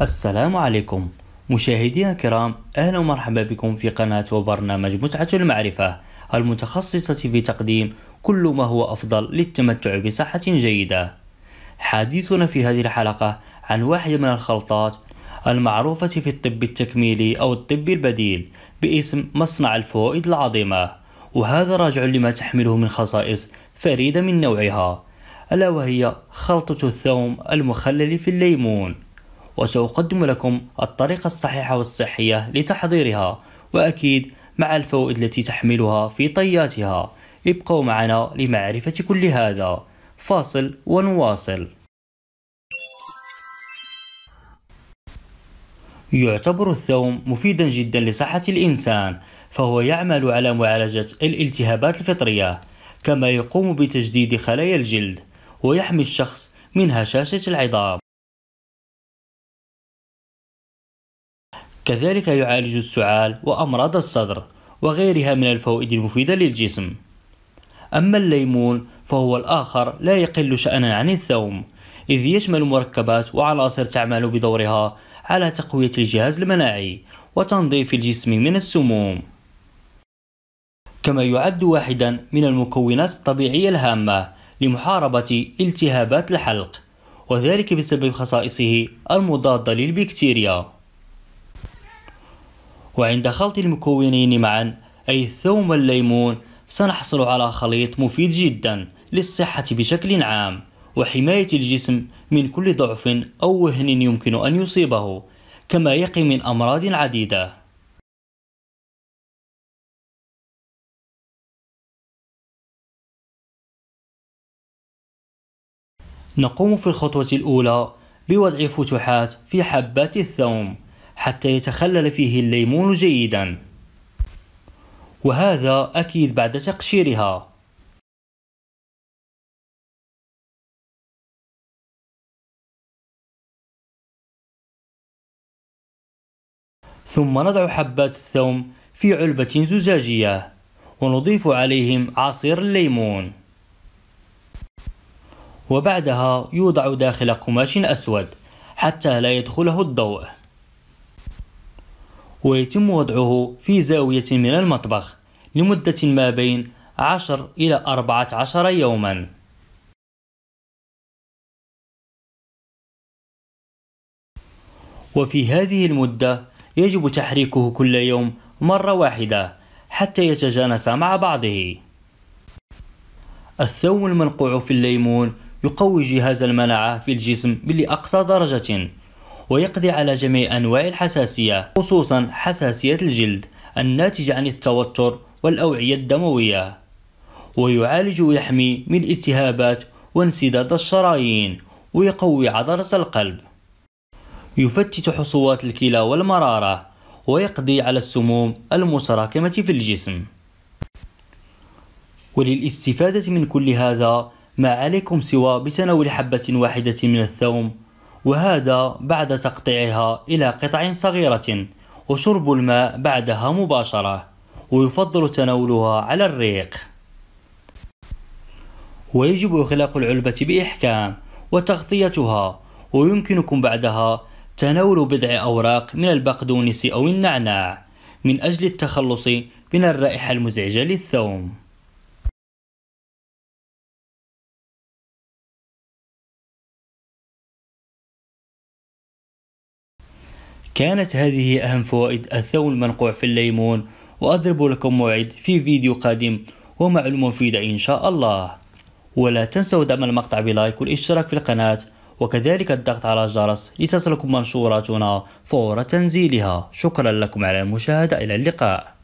السلام عليكم مشاهدينا الكرام أهلا ومرحبا بكم في قناة وبرنامج متعة المعرفة المتخصصة في تقديم كل ما هو أفضل للتمتع بصحة جيدة حديثنا في هذه الحلقة عن واحد من الخلطات المعروفة في الطب التكميلي أو الطب البديل باسم مصنع الفوائد العظيمة وهذا راجع لما تحمله من خصائص فريدة من نوعها ألا وهي خلطة الثوم المخلل في الليمون وسأقدم لكم الطريقة الصحيحة والصحية لتحضيرها وأكيد مع الفوائد التي تحملها في طياتها ابقوا معنا لمعرفة كل هذا فاصل ونواصل يعتبر الثوم مفيدا جدا لصحة الإنسان فهو يعمل على معالجة الالتهابات الفطرية كما يقوم بتجديد خلايا الجلد ويحمي الشخص من هشاشة العظام كذلك يعالج السعال وأمراض الصدر وغيرها من الفوائد المفيدة للجسم أما الليمون فهو الآخر لا يقل شأنا عن الثوم إذ يشمل مركبات وعناصر تعمل بدورها على تقوية الجهاز المناعي وتنظيف الجسم من السموم كما يعد واحدا من المكونات الطبيعية الهامة لمحاربة التهابات الحلق وذلك بسبب خصائصه المضادة للبكتيريا وعند خلط المكونين معا أي الثوم والليمون سنحصل على خليط مفيد جدا للصحة بشكل عام وحماية الجسم من كل ضعف أو وهن يمكن أن يصيبه كما يقي من أمراض عديدة نقوم في الخطوة الأولى بوضع فتحات في حبات الثوم حتى يتخلل فيه الليمون جيدا وهذا أكيد بعد تقشيرها ثم نضع حبات الثوم في علبة زجاجية ونضيف عليهم عصير الليمون وبعدها يوضع داخل قماش أسود حتى لا يدخله الضوء ويتم وضعه في زاوية من المطبخ لمدة ما بين 10 إلى 14 يوما وفي هذه المدة يجب تحريكه كل يوم مرة واحدة حتى يتجانس مع بعضه الثوم المنقوع في الليمون يقوي جهاز المناعة في الجسم لأقصى درجة ويقضي على جميع أنواع الحساسية خصوصا حساسية الجلد الناتجة عن التوتر والأوعية الدموية ويعالج ويحمي من التهابات وانسداد الشرايين ويقوي عضلة القلب يفتت حصوات الكلى والمرارة ويقضي على السموم المتراكمة في الجسم وللاستفادة من كل هذا ما عليكم سوى بتناول حبة واحدة من الثوم وهذا بعد تقطيعها إلى قطع صغيرة وشرب الماء بعدها مباشرة ويفضل تناولها على الريق ويجب إغلاق العلبة بإحكام وتغطيتها ويمكنكم بعدها تناول بضع أوراق من البقدونس أو النعناع من أجل التخلص من الرائحة المزعجة للثوم كانت هذه أهم فوائد الثوم المنقوع في الليمون وأضرب لكم موعد في فيديو قادم ومعلومة مفيدة إن شاء الله ولا تنسوا دعم المقطع بلايك والاشتراك في القناة وكذلك الضغط على الجرس لتصلكم منشوراتنا فور تنزيلها شكرا لكم على المشاهدة إلى اللقاء